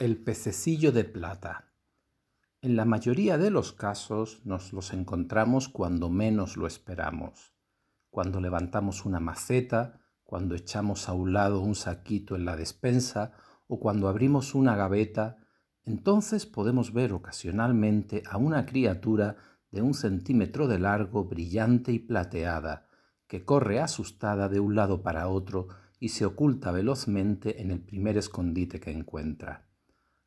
El pececillo de plata. En la mayoría de los casos nos los encontramos cuando menos lo esperamos, cuando levantamos una maceta, cuando echamos a un lado un saquito en la despensa o cuando abrimos una gaveta, entonces podemos ver ocasionalmente a una criatura de un centímetro de largo, brillante y plateada, que corre asustada de un lado para otro y se oculta velozmente en el primer escondite que encuentra.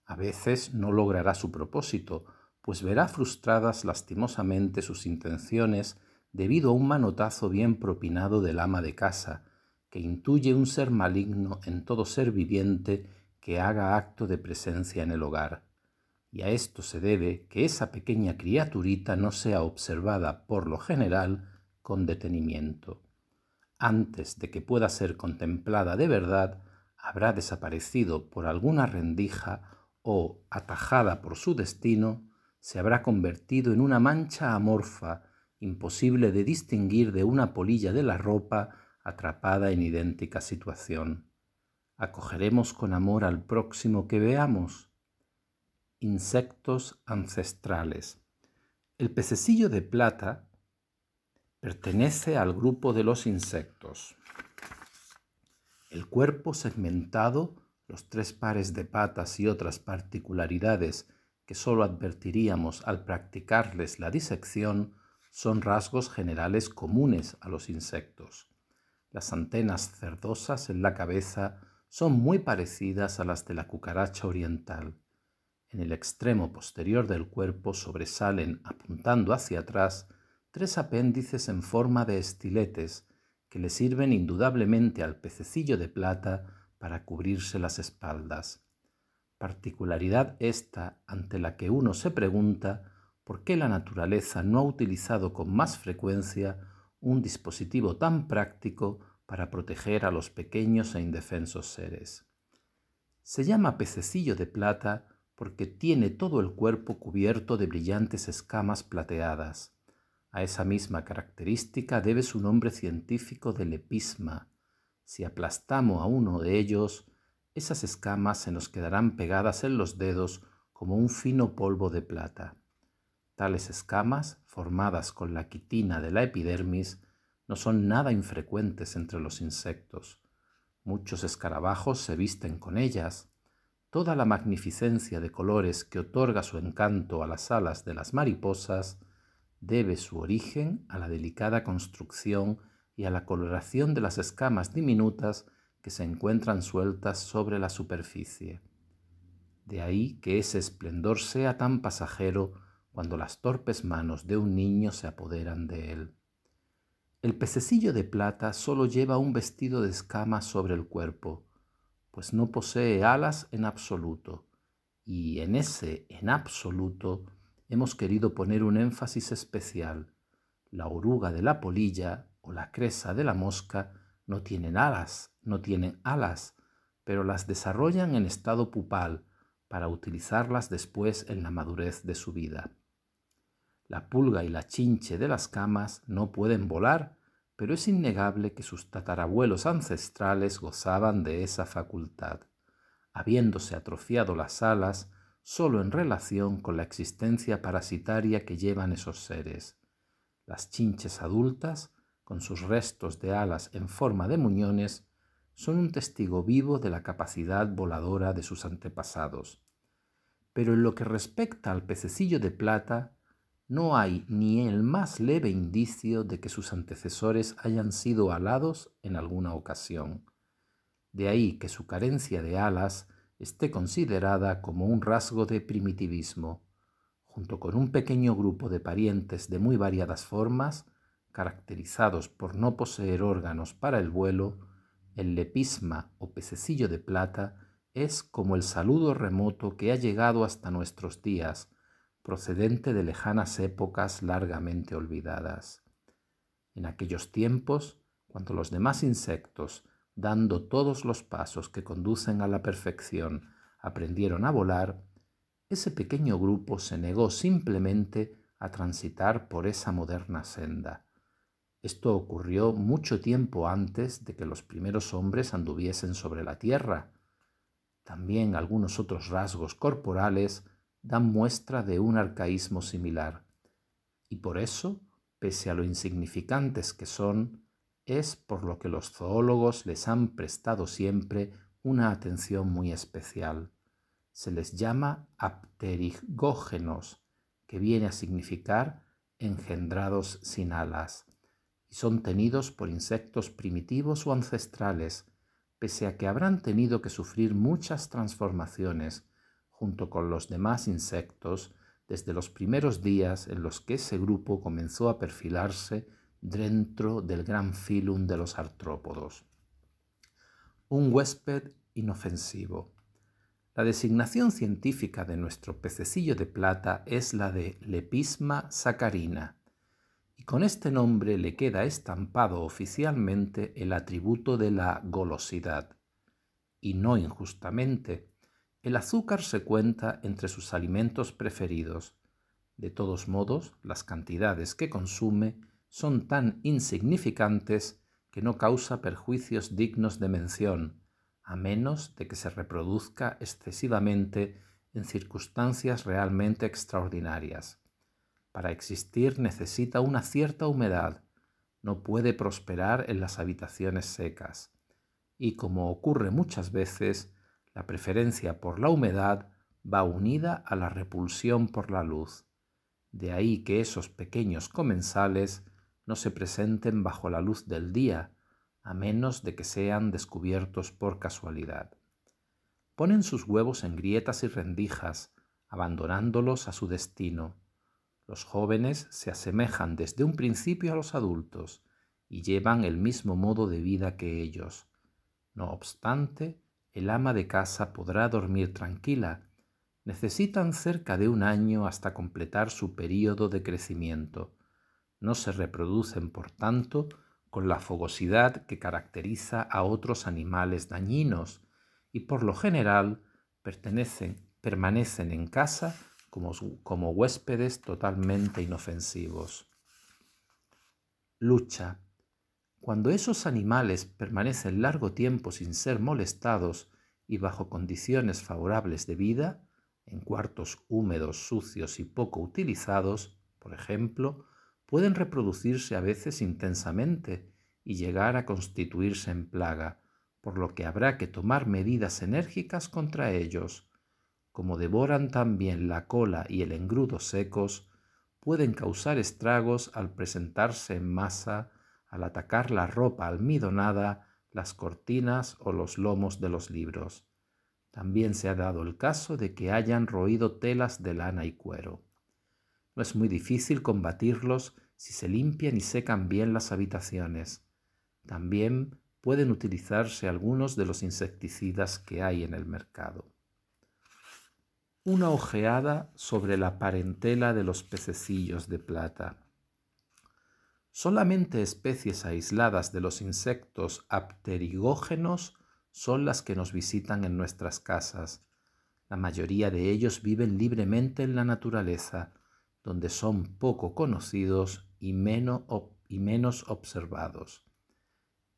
A veces no logrará su propósito, pues verá frustradas lastimosamente sus intenciones debido a un manotazo bien propinado del ama de casa, que intuye un ser maligno en todo ser viviente que haga acto de presencia en el hogar. Y a esto se debe que esa pequeña criaturita no sea observada, por lo general, con detenimiento. Antes de que pueda ser contemplada de verdad, habrá desaparecido por alguna rendija o atajada por su destino, se habrá convertido en una mancha amorfa, imposible de distinguir de una polilla de la ropa atrapada en idéntica situación. Acogeremos con amor al próximo que veamos. Insectos ancestrales. El pececillo de plata pertenece al grupo de los insectos. El cuerpo segmentado los tres pares de patas y otras particularidades que sólo advertiríamos al practicarles la disección son rasgos generales comunes a los insectos. Las antenas cerdosas en la cabeza son muy parecidas a las de la cucaracha oriental. En el extremo posterior del cuerpo sobresalen, apuntando hacia atrás, tres apéndices en forma de estiletes que le sirven indudablemente al pececillo de plata para cubrirse las espaldas. Particularidad esta ante la que uno se pregunta por qué la naturaleza no ha utilizado con más frecuencia un dispositivo tan práctico para proteger a los pequeños e indefensos seres. Se llama pececillo de plata porque tiene todo el cuerpo cubierto de brillantes escamas plateadas. A esa misma característica debe su nombre científico del lepisma, si aplastamos a uno de ellos, esas escamas se nos quedarán pegadas en los dedos como un fino polvo de plata. Tales escamas, formadas con la quitina de la epidermis, no son nada infrecuentes entre los insectos. Muchos escarabajos se visten con ellas. Toda la magnificencia de colores que otorga su encanto a las alas de las mariposas debe su origen a la delicada construcción y a la coloración de las escamas diminutas que se encuentran sueltas sobre la superficie. De ahí que ese esplendor sea tan pasajero cuando las torpes manos de un niño se apoderan de él. El pececillo de plata solo lleva un vestido de escamas sobre el cuerpo, pues no posee alas en absoluto, y en ese en absoluto hemos querido poner un énfasis especial. La oruga de la polilla la cresa de la mosca no tienen alas, no tienen alas, pero las desarrollan en estado pupal para utilizarlas después en la madurez de su vida. La pulga y la chinche de las camas no pueden volar, pero es innegable que sus tatarabuelos ancestrales gozaban de esa facultad, habiéndose atrofiado las alas solo en relación con la existencia parasitaria que llevan esos seres. Las chinches adultas con sus restos de alas en forma de muñones, son un testigo vivo de la capacidad voladora de sus antepasados. Pero en lo que respecta al pececillo de plata, no hay ni el más leve indicio de que sus antecesores hayan sido alados en alguna ocasión. De ahí que su carencia de alas esté considerada como un rasgo de primitivismo, junto con un pequeño grupo de parientes de muy variadas formas, caracterizados por no poseer órganos para el vuelo, el lepisma o pececillo de plata es como el saludo remoto que ha llegado hasta nuestros días, procedente de lejanas épocas largamente olvidadas. En aquellos tiempos, cuando los demás insectos, dando todos los pasos que conducen a la perfección, aprendieron a volar, ese pequeño grupo se negó simplemente a transitar por esa moderna senda. Esto ocurrió mucho tiempo antes de que los primeros hombres anduviesen sobre la tierra. También algunos otros rasgos corporales dan muestra de un arcaísmo similar. Y por eso, pese a lo insignificantes que son, es por lo que los zoólogos les han prestado siempre una atención muy especial. Se les llama apterigógenos, que viene a significar engendrados sin alas y son tenidos por insectos primitivos o ancestrales, pese a que habrán tenido que sufrir muchas transformaciones junto con los demás insectos desde los primeros días en los que ese grupo comenzó a perfilarse dentro del gran filum de los artrópodos. Un huésped inofensivo. La designación científica de nuestro pececillo de plata es la de Lepisma sacarina, y con este nombre le queda estampado oficialmente el atributo de la golosidad. Y no injustamente, el azúcar se cuenta entre sus alimentos preferidos. De todos modos, las cantidades que consume son tan insignificantes que no causa perjuicios dignos de mención, a menos de que se reproduzca excesivamente en circunstancias realmente extraordinarias. Para existir necesita una cierta humedad, no puede prosperar en las habitaciones secas. Y como ocurre muchas veces, la preferencia por la humedad va unida a la repulsión por la luz. De ahí que esos pequeños comensales no se presenten bajo la luz del día, a menos de que sean descubiertos por casualidad. Ponen sus huevos en grietas y rendijas, abandonándolos a su destino. Los jóvenes se asemejan desde un principio a los adultos y llevan el mismo modo de vida que ellos. No obstante, el ama de casa podrá dormir tranquila. Necesitan cerca de un año hasta completar su período de crecimiento. No se reproducen, por tanto, con la fogosidad que caracteriza a otros animales dañinos y por lo general pertenecen, permanecen en casa como, huéspedes totalmente inofensivos. Lucha. Cuando esos animales permanecen largo tiempo sin ser molestados y bajo condiciones favorables de vida, en cuartos húmedos, sucios y poco utilizados, por ejemplo, pueden reproducirse a veces intensamente y llegar a constituirse en plaga, por lo que habrá que tomar medidas enérgicas contra ellos como devoran también la cola y el engrudo secos, pueden causar estragos al presentarse en masa, al atacar la ropa almidonada, las cortinas o los lomos de los libros. También se ha dado el caso de que hayan roído telas de lana y cuero. No es muy difícil combatirlos si se limpian y secan bien las habitaciones. También pueden utilizarse algunos de los insecticidas que hay en el mercado una ojeada sobre la parentela de los pececillos de plata. Solamente especies aisladas de los insectos apterigógenos son las que nos visitan en nuestras casas. La mayoría de ellos viven libremente en la naturaleza, donde son poco conocidos y menos, y menos observados.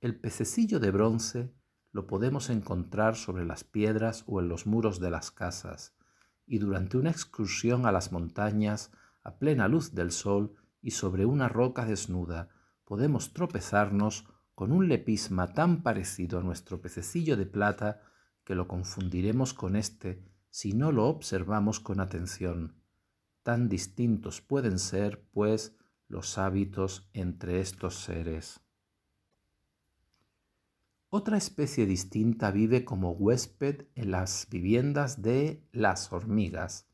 El pececillo de bronce lo podemos encontrar sobre las piedras o en los muros de las casas y durante una excursión a las montañas, a plena luz del sol y sobre una roca desnuda, podemos tropezarnos con un lepisma tan parecido a nuestro pececillo de plata que lo confundiremos con éste si no lo observamos con atención. Tan distintos pueden ser, pues, los hábitos entre estos seres. Otra especie distinta vive como huésped en las viviendas de las hormigas.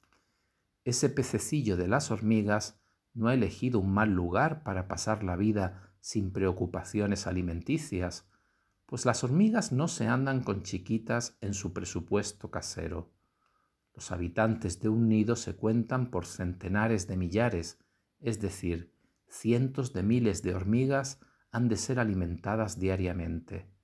Ese pececillo de las hormigas no ha elegido un mal lugar para pasar la vida sin preocupaciones alimenticias, pues las hormigas no se andan con chiquitas en su presupuesto casero. Los habitantes de un nido se cuentan por centenares de millares, es decir, cientos de miles de hormigas han de ser alimentadas diariamente.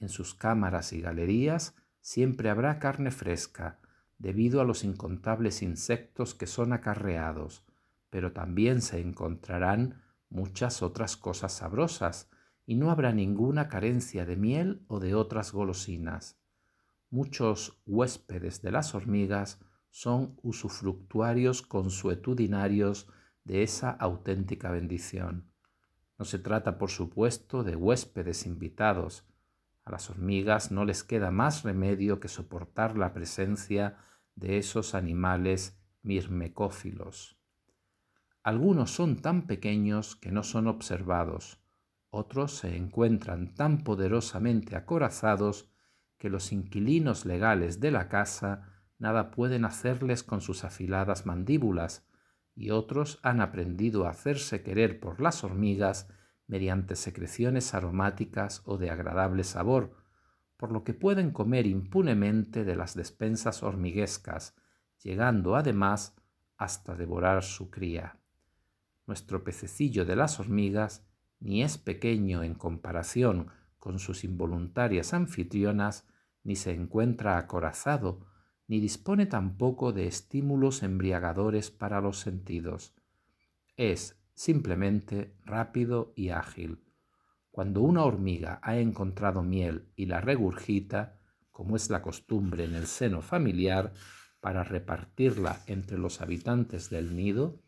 En sus cámaras y galerías siempre habrá carne fresca, debido a los incontables insectos que son acarreados, pero también se encontrarán muchas otras cosas sabrosas, y no habrá ninguna carencia de miel o de otras golosinas. Muchos huéspedes de las hormigas son usufructuarios consuetudinarios de esa auténtica bendición. No se trata, por supuesto, de huéspedes invitados, a las hormigas no les queda más remedio que soportar la presencia de esos animales mirmecófilos. Algunos son tan pequeños que no son observados, otros se encuentran tan poderosamente acorazados que los inquilinos legales de la casa nada pueden hacerles con sus afiladas mandíbulas, y otros han aprendido a hacerse querer por las hormigas mediante secreciones aromáticas o de agradable sabor, por lo que pueden comer impunemente de las despensas hormiguescas, llegando además hasta devorar su cría. Nuestro pececillo de las hormigas ni es pequeño en comparación con sus involuntarias anfitrionas, ni se encuentra acorazado, ni dispone tampoco de estímulos embriagadores para los sentidos. Es, simplemente rápido y ágil. Cuando una hormiga ha encontrado miel y la regurgita, como es la costumbre en el seno familiar, para repartirla entre los habitantes del nido,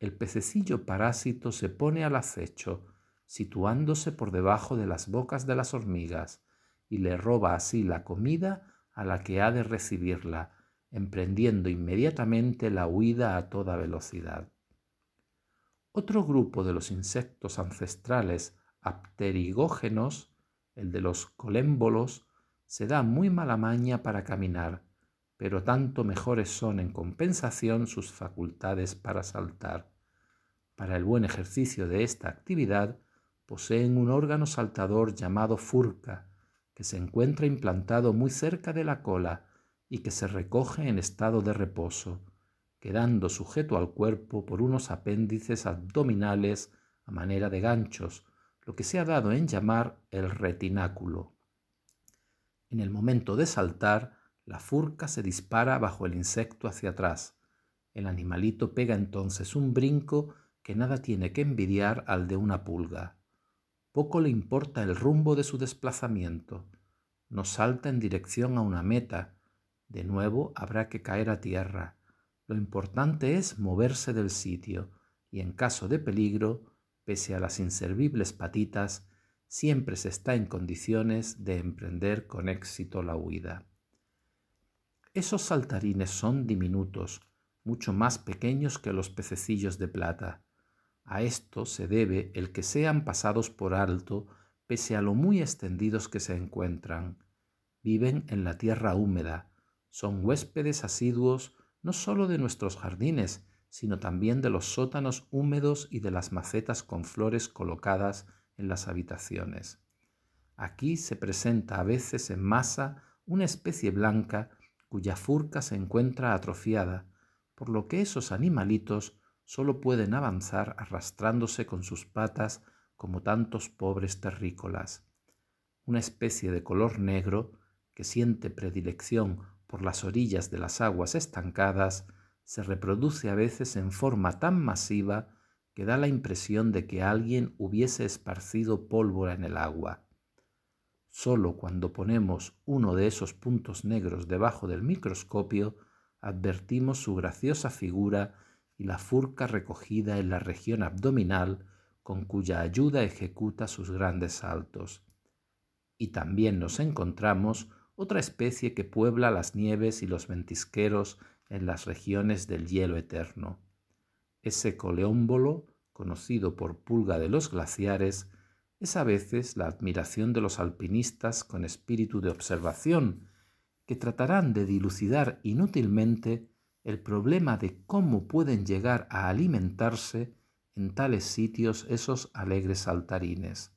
el pececillo parásito se pone al acecho, situándose por debajo de las bocas de las hormigas, y le roba así la comida a la que ha de recibirla, emprendiendo inmediatamente la huida a toda velocidad. Otro grupo de los insectos ancestrales apterigógenos, el de los colémbolos, se da muy mala maña para caminar, pero tanto mejores son en compensación sus facultades para saltar. Para el buen ejercicio de esta actividad, poseen un órgano saltador llamado furca, que se encuentra implantado muy cerca de la cola y que se recoge en estado de reposo quedando sujeto al cuerpo por unos apéndices abdominales a manera de ganchos, lo que se ha dado en llamar el retináculo. En el momento de saltar, la furca se dispara bajo el insecto hacia atrás. El animalito pega entonces un brinco que nada tiene que envidiar al de una pulga. Poco le importa el rumbo de su desplazamiento. No salta en dirección a una meta. De nuevo habrá que caer a tierra lo importante es moverse del sitio y en caso de peligro, pese a las inservibles patitas, siempre se está en condiciones de emprender con éxito la huida. Esos saltarines son diminutos, mucho más pequeños que los pececillos de plata. A esto se debe el que sean pasados por alto pese a lo muy extendidos que se encuentran. Viven en la tierra húmeda, son huéspedes asiduos no solo de nuestros jardines, sino también de los sótanos húmedos y de las macetas con flores colocadas en las habitaciones. Aquí se presenta a veces en masa una especie blanca cuya furca se encuentra atrofiada, por lo que esos animalitos solo pueden avanzar arrastrándose con sus patas como tantos pobres terrícolas. Una especie de color negro que siente predilección por las orillas de las aguas estancadas se reproduce a veces en forma tan masiva que da la impresión de que alguien hubiese esparcido pólvora en el agua. Solo cuando ponemos uno de esos puntos negros debajo del microscopio advertimos su graciosa figura y la furca recogida en la región abdominal con cuya ayuda ejecuta sus grandes saltos. Y también nos encontramos otra especie que puebla las nieves y los ventisqueros en las regiones del hielo eterno. Ese coleómbolo, conocido por pulga de los glaciares, es a veces la admiración de los alpinistas con espíritu de observación, que tratarán de dilucidar inútilmente el problema de cómo pueden llegar a alimentarse en tales sitios esos alegres saltarines.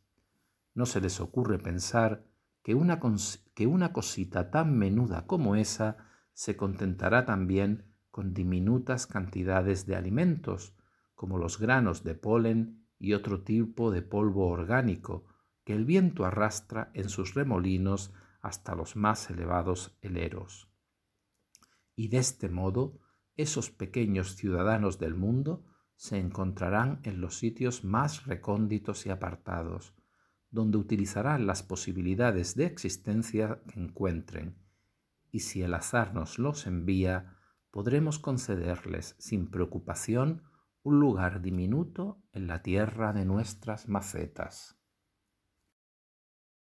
No se les ocurre pensar que una, cosita tan menuda como esa se contentará también con diminutas cantidades de alimentos, como los granos de polen y otro tipo de polvo orgánico que el viento arrastra en sus remolinos hasta los más elevados heleros. Y de este modo, esos pequeños ciudadanos del mundo se encontrarán en los sitios más recónditos y apartados, donde utilizarán las posibilidades de existencia que encuentren, y si el azar nos los envía, podremos concederles sin preocupación un lugar diminuto en la tierra de nuestras macetas.